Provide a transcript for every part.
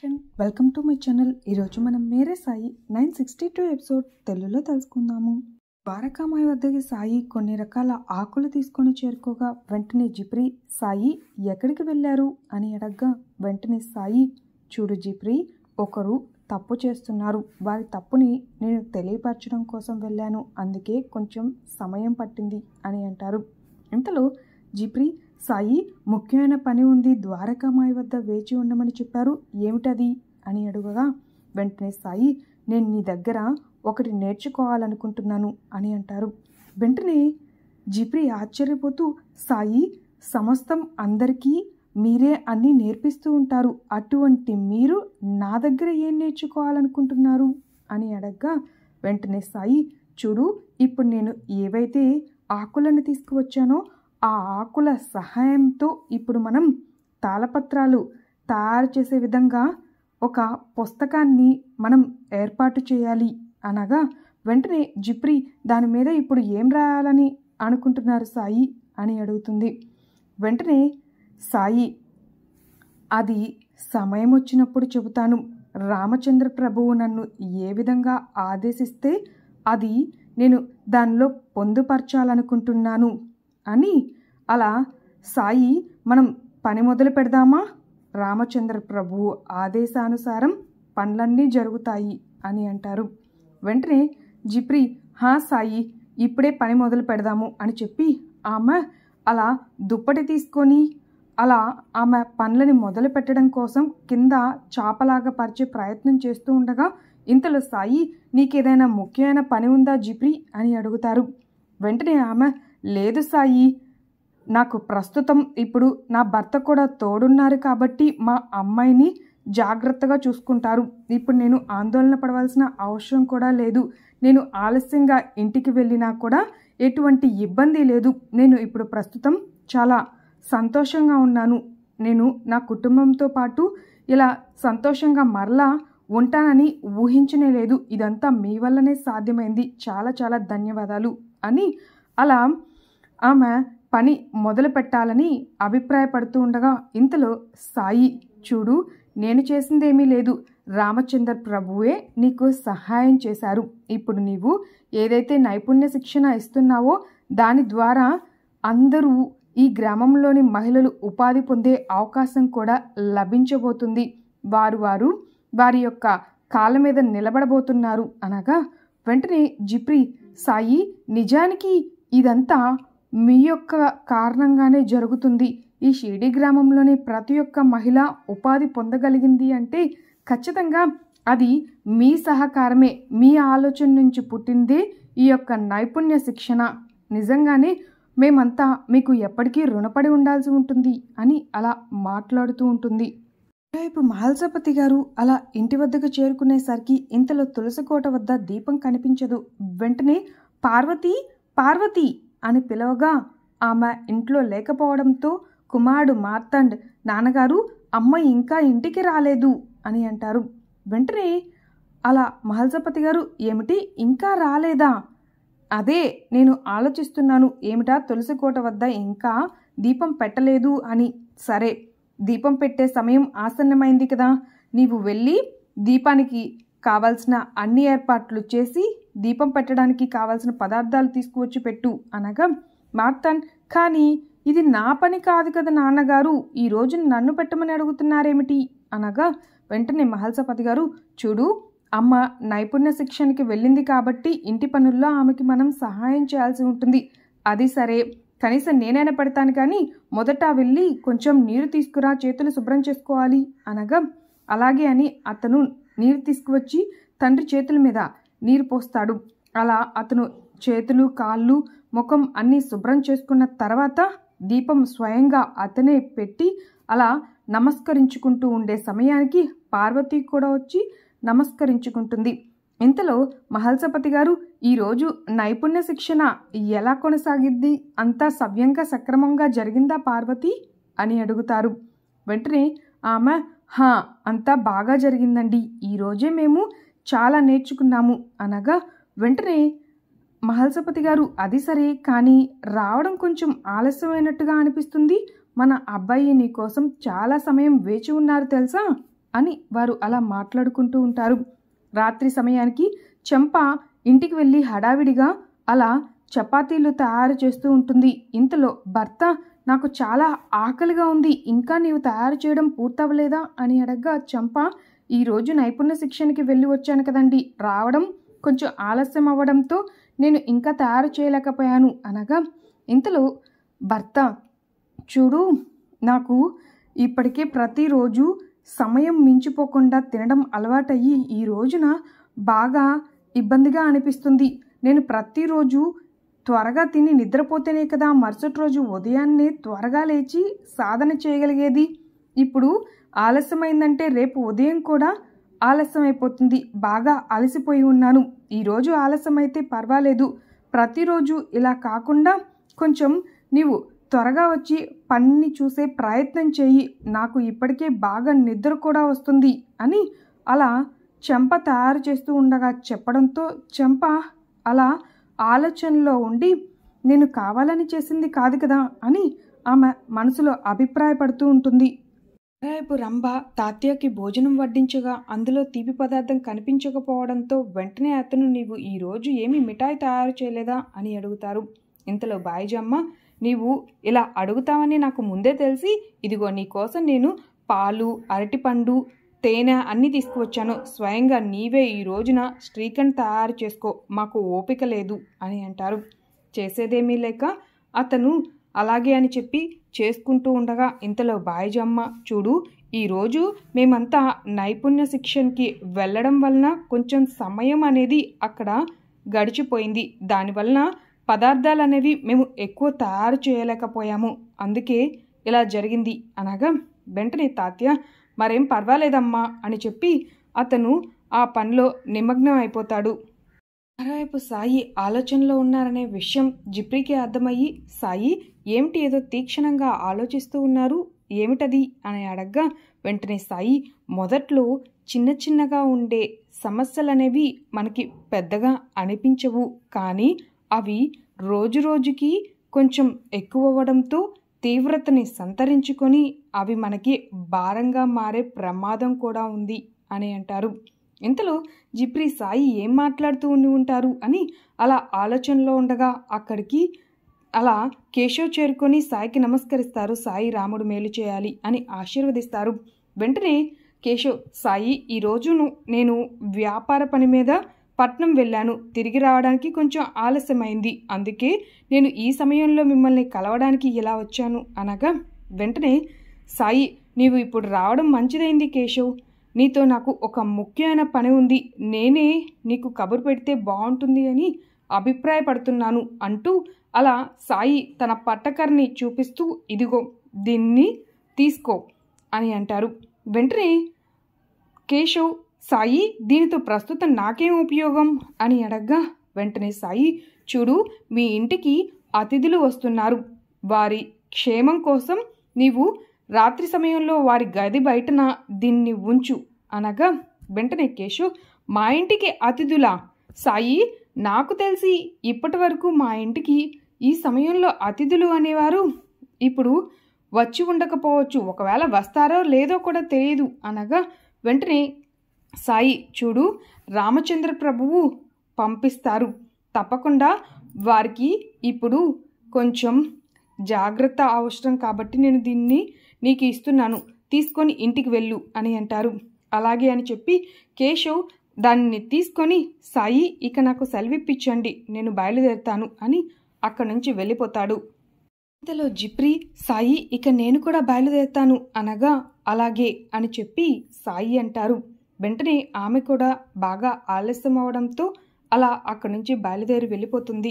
friend welcome to my channel ఈరోజు మనం Mere Sai nine sixty two episode తెలుగులో తెలుసుకుందాము ద్వారకామాయి వద్దకి సాయి కొన్ని రకాల ఆకులు తీసుకొని చేరుకోగా వెంటనే జిప్రి సాయి ఎక్కడికి వెళ్ళారు అని అడగ్గా వెంటనే సాయి చూడు జిప్రి ఒకరు తప్పు చేస్తున్నారు వారి తప్పుని నేను తెలియపరచడం కోసం వెళ్ళాను అందుకే కొంచెం సమయం పట్టింది అని అంటారు ఇంతలో జిప్రి సాయి ముఖ్యమైన పని ఉంది ద్వారకామాయి వద్ద వేచి ఉండమని చెప్పారు ఏమిటది అని అడుగగా వెంటనే సాయి నేను నీ దగ్గర ఒకటి నేర్చుకోవాలనుకుంటున్నాను అని అంటారు వెంటనే జిప్రి ఆశ్చర్యపోతూ సాయి సమస్తం అందరికీ మీరే అన్నీ నేర్పిస్తూ ఉంటారు అటువంటి మీరు నా దగ్గర ఏం నేర్చుకోవాలనుకుంటున్నారు అని అడగ్గా వెంటనే సాయి చూడు ఇప్పుడు నేను ఏవైతే ఆకులను తీసుకువచ్చానో ఆ ఆకుల సహాయంతో ఇప్పుడు మనం తాళపత్రాలు తయారు చేసే విధంగా ఒక పుస్తకాన్ని మనం ఏర్పాటు చేయాలి అనగా వెంటనే జిప్రి దాని మీద ఇప్పుడు ఏం రాయాలని అనుకుంటున్నారు సాయి అని అడుగుతుంది వెంటనే సాయి అది సమయం వచ్చినప్పుడు చెబుతాను రామచంద్ర ప్రభువు నన్ను ఏ విధంగా ఆదేశిస్తే అది నేను దానిలో పొందుపరచాలనుకుంటున్నాను అని అలా సాయి మనం పని మొదలు పెడదామా రామచంద్ర ప్రభు ఆదేశానుసారం పనులన్నీ జరుగుతాయి అని అంటారు వెంటనే జిప్రి హా సాయి ఇప్పుడే పని మొదలు పెడదాము అని చెప్పి ఆమె అలా దుప్పటి తీసుకొని అలా ఆమె పనులని మొదలు పెట్టడం కోసం కింద చాపలాగా పరిచే ప్రయత్నం చేస్తూ ఉండగా ఇంతలో సాయి నీకేదైనా ముఖ్యమైన పని ఉందా జిప్రి అని అడుగుతారు వెంటనే ఆమె లేదు సాయి నాకు ప్రస్తుతం ఇప్పుడు నా భర్త కూడా తోడున్నారు కాబట్టి మా అమ్మాయిని జాగ్రత్తగా చూసుకుంటారు ఇప్పుడు నేను ఆందోళన పడవలసిన అవసరం కూడా లేదు నేను ఆలస్యంగా ఇంటికి వెళ్ళినా కూడా ఎటువంటి ఇబ్బంది లేదు నేను ఇప్పుడు ప్రస్తుతం చాలా సంతోషంగా ఉన్నాను నేను నా కుటుంబంతో పాటు ఇలా సంతోషంగా మరలా ఉంటానని ఊహించనే లేదు ఇదంతా మీ వల్లనే సాధ్యమైంది చాలా చాలా ధన్యవాదాలు అని అలా ఆమె పని మొదలు పెట్టాలని అభిప్రాయపడుతూ ఉండగా ఇంతలో సాయి చూడు నేను చేసిందేమీ లేదు రామచంద్ర ప్రభువే నీకు సహాయం చేశారు ఇప్పుడు నీవు ఏదైతే నైపుణ్య శిక్షణ ఇస్తున్నావో దాని ద్వారా అందరూ ఈ గ్రామంలోని మహిళలు ఉపాధి పొందే అవకాశం కూడా లభించబోతుంది వారు వారు వారి యొక్క కాళ్ళ మీద నిలబడబోతున్నారు అనగా వెంటనే జిప్రి సాయి నిజానికి ఇదంతా మీ యొక్క కారణంగానే జరుగుతుంది ఈ షిరిడి గ్రామంలోని ప్రతి ఒక్క మహిళ ఉపాధి పొందగలిగింది అంటే ఖచ్చితంగా అది మీ సహకారమే మీ ఆలోచన నుంచి పుట్టిందే ఈ యొక్క నైపుణ్య శిక్షణ నిజంగానే మేమంతా మీకు ఎప్పటికీ రుణపడి ఉండాల్సి ఉంటుంది అని అలా మాట్లాడుతూ ఉంటుంది మరోవైపు మహల్సపతి గారు అలా ఇంటి వద్దకు చేరుకునేసరికి ఇంతలో తులసికోట వద్ద దీపం కనిపించదు వెంటనే పార్వతి పార్వతి అని పిలవగా ఆమె ఇంట్లో లేకపోవడంతో కుమారుడు మార్తండ్ నాన్నగారు అమ్మ ఇంకా ఇంటికి రాలేదు అని అంటారు వెంటనే అలా మహల్సపతి గారు ఏమిటి ఇంకా రాలేదా అదే నేను ఆలోచిస్తున్నాను ఏమిటా తులసికోట వద్ద ఇంకా దీపం పెట్టలేదు అని సరే దీపం పెట్టే సమయం ఆసన్నమైంది కదా నీవు వెళ్ళి దీపానికి కావాల్సిన అన్ని ఏర్పాట్లు చేసి దీపం పెట్టడానికి కావాల్సిన పదార్థాలు తీసుకువచ్చి పెట్టు అనగా మార్తాన్ కానీ ఇది నా పని కాదు కదా నాన్నగారు ఈ రోజు నన్ను పెట్టమని అడుగుతున్నారేమిటి అనగా వెంటనే మహల్సపతి గారు చూడు అమ్మ నైపుణ్య శిక్షణకి వెళ్ళింది కాబట్టి ఇంటి పనుల్లో ఆమెకి మనం సహాయం చేయాల్సి ఉంటుంది అది సరే కనీసం నేనైనా పెడతాను కానీ మొదట వెళ్ళి కొంచెం నీరు తీసుకురా చేతులు శుభ్రం చేసుకోవాలి అనగా అలాగే అని అతను నీరు తీసుకువచ్చి తండ్రి చేతుల మీద నీరు పోస్తాడు అలా అతను చేతులు కాళ్ళు ముఖం అన్నీ శుభ్రం చేసుకున్న తర్వాత దీపం స్వయంగా అతనే పెట్టి అలా నమస్కరించుకుంటూ ఉండే సమయానికి పార్వతి కూడా వచ్చి నమస్కరించుకుంటుంది ఇంతలో మహల్సపతి గారు ఈరోజు నైపుణ్య శిక్షణ ఎలా కొనసాగిద్ది అంతా సవ్యంగా సక్రమంగా జరిగిందా పార్వతి అని అడుగుతారు వెంటనే ఆమె హా అంతా బాగా జరిగిందండి ఈరోజే మేము చాలా నేర్చుకున్నాము అనగా వెంటనే మహల్సపతి గారు అది సరే కానీ రావడం కొంచెం ఆలస్యమైనట్టుగా అనిపిస్తుంది మన అబ్బాయి నీ కోసం చాలా సమయం వేచి ఉన్నారు తెలుసా అని వారు అలా మాట్లాడుకుంటూ ఉంటారు రాత్రి సమయానికి చెంప ఇంటికి వెళ్ళి హడావిడిగా అలా చపాతీలు తయారు చేస్తూ ఉంటుంది ఇంతలో భర్త నాకు చాలా ఆకలిగా ఉంది ఇంకా నీవు తయారు చేయడం పూర్తవ్వలేదా అని అడగ్గా చంప ఈరోజు నైపుణ్య శిక్షణకి వెళ్ళి వచ్చాను కదండి రావడం కొంచెం ఆలస్యం అవ్వడంతో నేను ఇంకా తయారు చేయలేకపోయాను అనగా ఇంతలో భర్త చూడు నాకు ఇప్పటికే ప్రతిరోజు సమయం మించిపోకుండా తినడం అలవాటయ్యి ఈ రోజున బాగా ఇబ్బందిగా అనిపిస్తుంది నేను ప్రతిరోజు త్వరగా తిని నిద్రపోతేనే కదా మరుసటి రోజు ఉదయాన్నే త్వరగా లేచి సాధన చేయగలిగేది ఇప్పుడు ఆలస్యమైందంటే రేపు ఉదయం కూడా ఆలస్యమైపోతుంది బాగా అలసిపోయి ఉన్నాను ఈరోజు ఆలస్యమైతే పర్వాలేదు ప్రతిరోజు ఇలా కాకుండా కొంచెం నీవు త్వరగా వచ్చి పనిని చూసే ప్రయత్నం చేయి నాకు ఇప్పటికే బాగా నిద్ర కూడా వస్తుంది అని అలా చెంప తయారు చేస్తూ ఉండగా చెప్పడంతో చెంప అలా ఆలోచనలో ఉండి నేను కావాలని చేసింది కాదు కదా అని ఆమె మనసులో అభిప్రాయపడుతూ ఉంటుంది రేపు రంభ తాత్యాకి భోజనం వడ్డించగా అందులో తీపి పదార్థం కనిపించకపోవడంతో వెంటనే అతను నీవు ఈరోజు ఏమి మిఠాయి తయారు చేయలేదా అని అడుగుతారు ఇంతలో బాయిజమ్మ నీవు ఇలా అడుగుతావని నాకు ముందే తెలిసి ఇదిగో నీ కోసం నేను పాలు అరటిపండు తేనె అన్నీ తీసుకువచ్చాను స్వయంగా నీవే ఈ రోజున శ్రీఖండ్ తయారు చేసుకో మాకు ఓపిక లేదు అని అంటారు చేసేదేమీ లేక అతను అలాగే అని చెప్పి చేసుకుంటూ ఉండగా ఇంతలో బాయిజమ్మ చూడు ఈరోజు మేమంతా నైపుణ్య శిక్షణకి వెళ్ళడం వలన కొంచెం సమయం అనేది అక్కడ గడిచిపోయింది దానివలన పదార్థాలు అనేవి మేము ఎక్కువ తయారు చేయలేకపోయాము అందుకే ఇలా జరిగింది అనగా వెంటనే తాత్య మరేం పర్వాలేదమ్మా అని చెప్పి అతను ఆ పనిలో నిమగ్నం అయిపోతాడు మరోవైపు సాయి ఆలోచనలో ఉన్నారనే విషయం జిప్రీకి అర్థమయ్యి సాయి ఏమిటి ఏదో తీక్షణంగా ఆలోచిస్తూ ఉన్నారు ఏమిటది అని అడగ్గా వెంటనే సాయి మొదట్లో చిన్న చిన్నగా ఉండే సమస్యలనేవి మనకి పెద్దగా అనిపించవు కానీ అవి రోజురోజుకి కొంచెం ఎక్కువ అవ్వడంతో తీవ్రతని సంతరించుకొని అవి మనకి భారంగా మారే ప్రమాదం కూడా ఉంది అని అంటారు ఇంతలో జిప్రి సాయి ఏం మాట్లాడుతూ ఉండి ఉంటారు అని అలా ఆలోచనలో ఉండగా అక్కడికి అలా కేశవ్ చేరుకొని సాయికి నమస్కరిస్తారు సాయి రాముడు మేలు చేయాలి అని ఆశీర్వదిస్తారు వెంటనే కేశవ్ సాయి ఈరోజు నేను వ్యాపార పని మీద పట్నం వెళ్ళాను తిరిగి రావడానికి కొంచెం ఆలస్యమైంది అందుకే నేను ఈ సమయంలో మిమ్మల్ని కలవడానికి ఇలా వచ్చాను అనగా వెంటనే సాయి నీవు ఇప్పుడు రావడం మంచిదైంది కేశవ్ నీతో నాకు ఒక ముఖ్యమైన పని ఉంది నేనే నీకు కబురు పెడితే బాగుంటుంది అని అభిప్రాయపడుతున్నాను అంటూ అలా సాయి తన పట్టకర్ని చూపిస్తూ ఇదిగో దీన్ని తీసుకో అని అంటారు వెంటనే కేశవ్ సాయి దీనితో ప్రస్తుతం నాకేం ఉపయోగం అని అడగ్గా వెంటనే సాయి చూడు మీ ఇంటికి అతిథులు వస్తున్నారు వారి క్షేమం కోసం నీవు రాత్రి సమయంలో వారి గది బయటన దీన్ని ఉంచు అనగా వెంటనే కేశు మా ఇంటికి అతిథుల సాయి నాకు తెలిసి ఇప్పటి వరకు మా ఇంటికి ఈ సమయంలో అతిథులు అనేవారు ఇప్పుడు వచ్చి ఉండకపోవచ్చు ఒకవేళ వస్తారో లేదో కూడా తెలియదు అనగా వెంటనే సాయి చూడు రామచంద్ర ప్రభువు పంపిస్తారు తప్పకుండా వారికి ఇప్పుడు కొంచెం జాగ్రత్త అవసరం కాబట్టి నేను దీన్ని నీకు ఇస్తున్నాను తీసుకొని ఇంటికి వెళ్ళు అని అంటారు అలాగే అని చెప్పి కేశవ్ దాన్ని తీసుకొని సాయి ఇక నాకు సెలవిప్పించండి నేను బయలుదేరుతాను అని అక్కడి నుంచి వెళ్ళిపోతాడు ఇంతలో జిప్రి సాయి ఇక నేను కూడా బయలుదేరుతాను అనగా అలాగే అని చెప్పి సాయి అంటారు వెంటనే ఆమె కూడా బాగా ఆలస్యం అవడంతో అలా అక్కడి నుంచి బయలుదేరి వెళ్ళిపోతుంది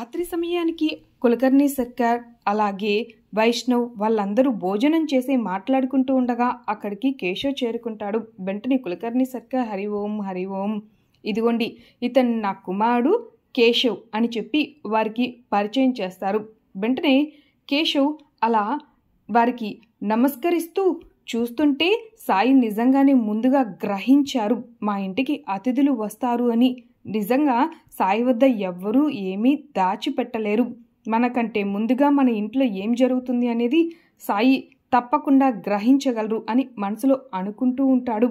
రాత్రి సమయానికి కులకర్ణి సర్కార్ అలాగే వైష్ణవ్ వాళ్ళందరూ భోజనం చేసి మాట్లాడుకుంటూ ఉండగా అక్కడికి కేశవ్ చేరుకుంటాడు వెంటనే కులకర్ణి సర్కార్ హరి ఓం హరి ఓం ఇదిగోండి ఇతను నా కుమారుడు కేశవ్ అని చెప్పి వారికి పరిచయం చేస్తారు వెంటనే కేశవ్ అలా వారికి నమస్కరిస్తూ చూస్తుంటే సాయి నిజంగానే ముందుగా గ్రహించారు మా ఇంటికి అతిథులు వస్తారు అని నిజంగా సాయి వద్ద ఎవ్వరూ ఏమీ దాచిపెట్టలేరు మనకంటే ముందుగా మన ఇంట్లో ఏం జరుగుతుంది అనేది సాయి తప్పకుండా గ్రహించగలరు అని మనసులో అనుకుంటూ ఉంటాడు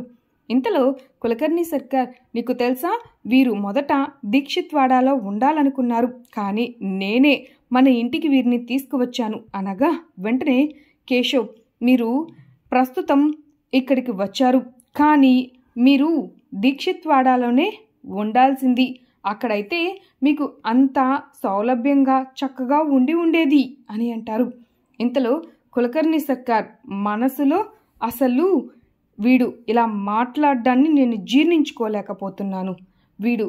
ఇంతలో కులకర్ణి సర్కార్ నీకు తెలుసా వీరు మొదట దీక్షిత్వాడాలో ఉండాలనుకున్నారు కానీ నేనే మన ఇంటికి వీరిని తీసుకువచ్చాను అనగా వెంటనే కేశవ్ మీరు ప్రస్తుతం ఇక్కడికి వచ్చారు కానీ మీరు దీక్షిత్వాడాలోనే ఉండాల్సింది అక్కడైతే మీకు అంత సౌలభ్యంగా చక్కగా ఉండి ఉండేది అని అంటారు ఇంతలో కులకర్ణి సర్కార్ మనసులో అసలు వీడు ఇలా మాట్లాడడాన్ని నేను జీర్ణించుకోలేకపోతున్నాను వీడు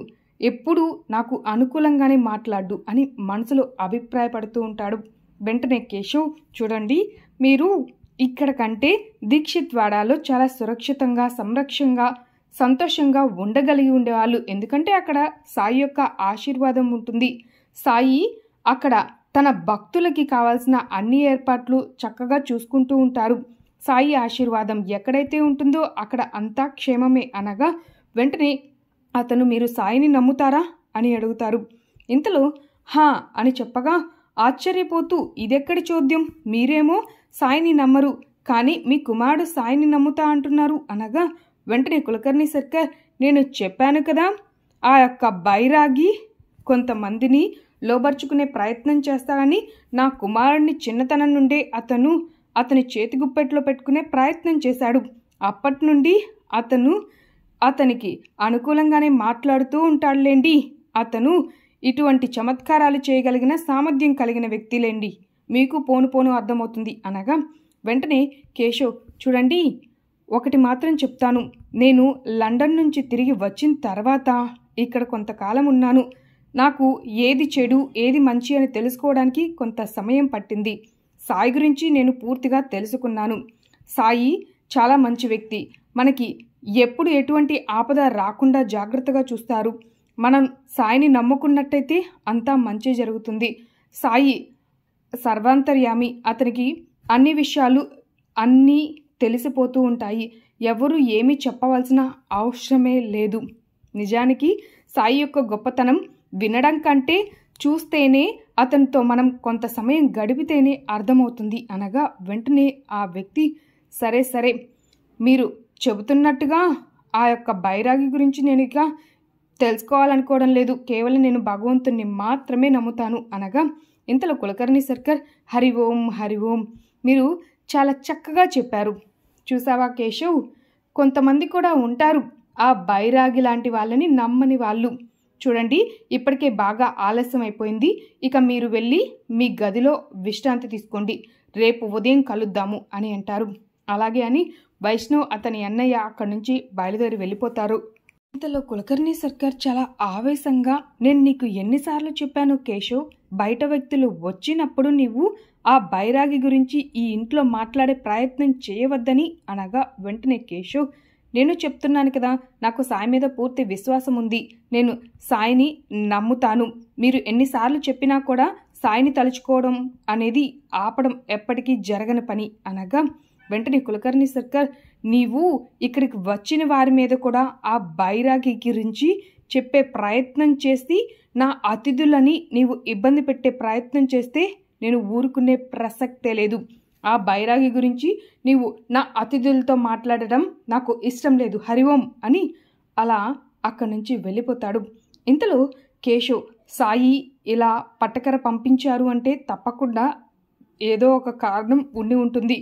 ఎప్పుడు నాకు అనుకూలంగానే మాట్లాడు అని మనసులో అభిప్రాయపడుతూ ఉంటాడు వెంటనే కేశవ్ చూడండి మీరు ఇక్కడ కంటే దీక్షిత్ వాడాలో చాలా సురక్షితంగా సంరక్షంగా సంతోషంగా ఉండగలిగి ఉండేవాళ్ళు ఎందుకంటే అక్కడ సాయి యొక్క ఆశీర్వాదం ఉంటుంది సాయి అక్కడ తన భక్తులకి కావాల్సిన అన్ని ఏర్పాట్లు చక్కగా చూసుకుంటూ ఉంటారు సాయి ఆశీర్వాదం ఎక్కడైతే ఉంటుందో అక్కడ అంతా క్షేమమే అనగా వెంటనే అతను మీరు సాయిని నమ్ముతారా అని అడుగుతారు ఇంతలో హా అని చెప్పగా ఆశ్చర్యపోతూ ఇదెక్కడి చోద్యం మీరేమో సాయిని నమ్మరు కానీ మీ కుమారుడు సాయిని నమ్ముతా అంటున్నారు అనగా వెంటనే కులకర్ణి సర్కార్ నేను చెప్పాను కదా ఆ యొక్క బైరాగి కొంతమందిని లోబర్చుకునే ప్రయత్నం చేస్తాడని నా కుమారుణ్ణి చిన్నతనం నుండే అతను అతని చేతి గుప్పెట్లో పెట్టుకునే ప్రయత్నం చేశాడు అప్పటి నుండి అతను అతనికి అనుకూలంగానే మాట్లాడుతూ ఉంటాడులేండి అతను ఇటువంటి చమత్కారాలు చేయగలిగిన సామర్థ్యం కలిగిన వ్యక్తిలేండి మీకు పోను పోను అర్థమవుతుంది అనగా వెంటనే కేశవ్ చూడండి ఒకటి మాత్రం చెప్తాను నేను లండన్ నుంచి తిరిగి వచ్చిన తర్వాత ఇక్కడ కొంతకాలం ఉన్నాను నాకు ఏది చెడు ఏది మంచి అని తెలుసుకోవడానికి కొంత సమయం పట్టింది సాయి గురించి నేను పూర్తిగా తెలుసుకున్నాను సాయి చాలా మంచి వ్యక్తి మనకి ఎప్పుడు ఎటువంటి ఆపద రాకుండా జాగ్రత్తగా చూస్తారు మనం సాయిని నమ్ముకున్నట్టయితే అంతా మంచి జరుగుతుంది సాయి సర్వాంతర్యామి అతనికి అన్ని విషయాలు అన్నీ తెలిసిపోతూ ఉంటాయి ఎవరు ఏమీ చెప్పవలసిన అవసరమే లేదు నిజానికి సాయి యొక్క గొప్పతనం వినడం కంటే చూస్తేనే అతనితో మనం కొంత సమయం గడిపితేనే అర్థమవుతుంది అనగా వెంటనే ఆ వ్యక్తి సరే సరే మీరు చెబుతున్నట్టుగా ఆ యొక్క బైరాగి గురించి నేను ఇక తెలుసుకోవాలనుకోవడం లేదు కేవలం నేను భగవంతుణ్ణి మాత్రమే నమ్ముతాను అనగా ఇంతలో కులకర్ణి సర్కర్ హరి ఓం హరి ఓం మీరు చాలా చక్కగా చెప్పారు చూసావా కేశవ్ కొంతమంది కూడా ఉంటారు ఆ బైరాగి లాంటి వాళ్ళని నమ్మని వాళ్ళు చూడండి ఇప్పటికే బాగా ఆలస్యం అయిపోయింది ఇక మీరు వెళ్ళి మీ గదిలో విశ్రాంతి తీసుకోండి రేపు ఉదయం కలుద్దాము అని అంటారు అలాగే అని వైష్ణవ్ అతని అన్నయ్య అక్కడి నుంచి బయలుదేరి వెళ్ళిపోతారు ఇంతలో కులకర్ణి సర్కార్ చాలా ఆవేశంగా నేను నీకు ఎన్నిసార్లు చెప్పాను కేశవ్ బయట వ్యక్తులు వచ్చినప్పుడు నీవు ఆ బైరాగి గురించి ఈ ఇంట్లో మాట్లాడే ప్రయత్నం చేయవద్దని అనగా వెంటనే కేశవ్ నేను చెప్తున్నాను కదా నాకు సాయి మీద పూర్తి విశ్వాసం ఉంది నేను సాయిని నమ్ముతాను మీరు ఎన్నిసార్లు చెప్పినా కూడా సాయిని తలుచుకోవడం అనేది ఆపడం ఎప్పటికీ జరగని పని అనగా వెంటనే కులకర్ణి సర్కార్ నీవు ఇక్కడికి వచ్చిన వారి మీద కూడా ఆ బైరాగి గురించి చెప్పే ప్రయత్నం చేసి నా అతిథులని నీవు ఇబ్బంది పెట్టే ప్రయత్నం చేస్తే నేను ఊరుకునే ప్రసక్తే లేదు ఆ బైరాగి గురించి నీవు నా అతిథులతో మాట్లాడడం నాకు ఇష్టం లేదు ఓం అని అలా అక్కడి నుంచి వెళ్ళిపోతాడు ఇంతలో కేశవ్ సాయి ఇలా పట్టకర పంపించారు అంటే తప్పకుండా ఏదో ఒక కారణం ఉండి ఉంటుంది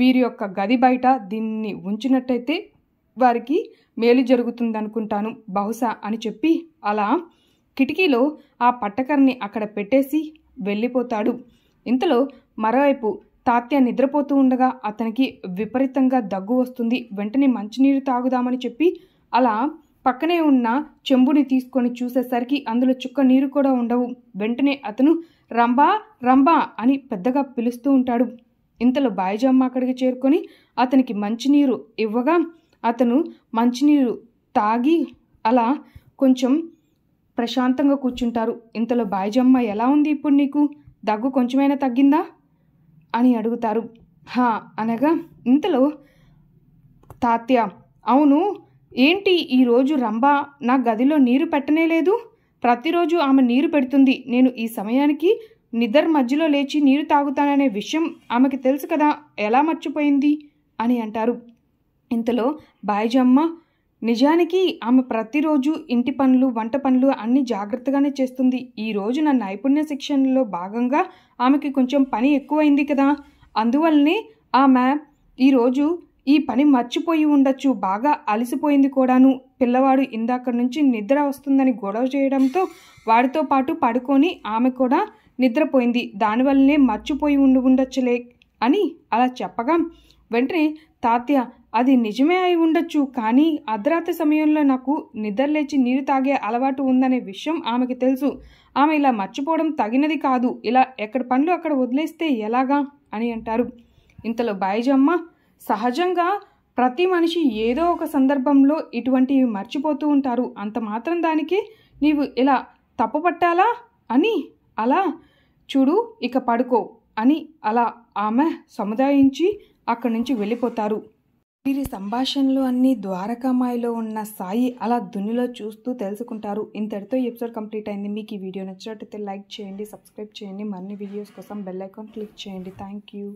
వీరి యొక్క గది బయట దీన్ని ఉంచినట్టయితే వారికి మేలు జరుగుతుందనుకుంటాను బహుశా అని చెప్పి అలా కిటికీలో ఆ పట్టకరని అక్కడ పెట్టేసి వెళ్ళిపోతాడు ఇంతలో మరోవైపు తాత్య నిద్రపోతూ ఉండగా అతనికి విపరీతంగా దగ్గు వస్తుంది వెంటనే మంచినీరు తాగుదామని చెప్పి అలా పక్కనే ఉన్న చెంబుని తీసుకొని చూసేసరికి అందులో చుక్క నీరు కూడా ఉండవు వెంటనే అతను రంబా రంబా అని పెద్దగా పిలుస్తూ ఉంటాడు ఇంతలో బాయిజమ్మ అక్కడికి చేరుకొని అతనికి మంచినీరు ఇవ్వగా అతను మంచినీరు తాగి అలా కొంచెం ప్రశాంతంగా కూర్చుంటారు ఇంతలో బాయిజమ్మ ఎలా ఉంది ఇప్పుడు నీకు దగ్గు కొంచెమైనా తగ్గిందా అని అడుగుతారు హా అనగా ఇంతలో తాత్య అవును ఏంటి ఈరోజు రంభ నా గదిలో నీరు పెట్టనే లేదు ప్రతిరోజు ఆమె నీరు పెడుతుంది నేను ఈ సమయానికి నిద్ర మధ్యలో లేచి నీరు తాగుతాననే విషయం ఆమెకి తెలుసు కదా ఎలా మర్చిపోయింది అని అంటారు ఇంతలో బాయిజమ్మ నిజానికి ఆమె ప్రతిరోజు ఇంటి పనులు వంట పనులు అన్ని జాగ్రత్తగానే చేస్తుంది ఈ రోజు నా నైపుణ్య శిక్షణలో భాగంగా ఆమెకి కొంచెం పని ఎక్కువైంది కదా అందువల్లనే ఆమె ఈరోజు ఈ పని మర్చిపోయి ఉండొచ్చు బాగా అలసిపోయింది కూడాను పిల్లవాడు ఇందాక నుంచి నిద్ర వస్తుందని గొడవ చేయడంతో వాడితో పాటు పడుకొని ఆమె కూడా నిద్రపోయింది దానివల్లనే మర్చిపోయి ఉండి ఉండొచ్చులే అని అలా చెప్పగా వెంటనే తాత్య అది నిజమే అయి ఉండొచ్చు కానీ అర్ధరాత్రి సమయంలో నాకు నిద్రలేచి నీరు తాగే అలవాటు ఉందనే విషయం ఆమెకి తెలుసు ఆమె ఇలా మర్చిపోవడం తగినది కాదు ఇలా ఎక్కడ పనులు అక్కడ వదిలేస్తే ఎలాగా అని అంటారు ఇంతలో బాయిజమ్మ సహజంగా ప్రతి మనిషి ఏదో ఒక సందర్భంలో ఇటువంటివి మర్చిపోతూ ఉంటారు అంత మాత్రం దానికి నీవు ఇలా తప్పుపట్టాలా అని అలా చూడు ఇక పడుకో అని అలా ఆమె సముదాయించి అక్కడి నుంచి వెళ్ళిపోతారు వీరి సంభాషణలు అన్నీ ద్వారకామాయిలో ఉన్న సాయి అలా దున్నిలో చూస్తూ తెలుసుకుంటారు ఇంతటితో ఎపిసోడ్ కంప్లీట్ అయింది మీకు ఈ వీడియో నచ్చినట్టయితే లైక్ చేయండి సబ్స్క్రైబ్ చేయండి మరిన్ని వీడియోస్ కోసం బెల్ ఐకాన్ క్లిక్ చేయండి థ్యాంక్ యూ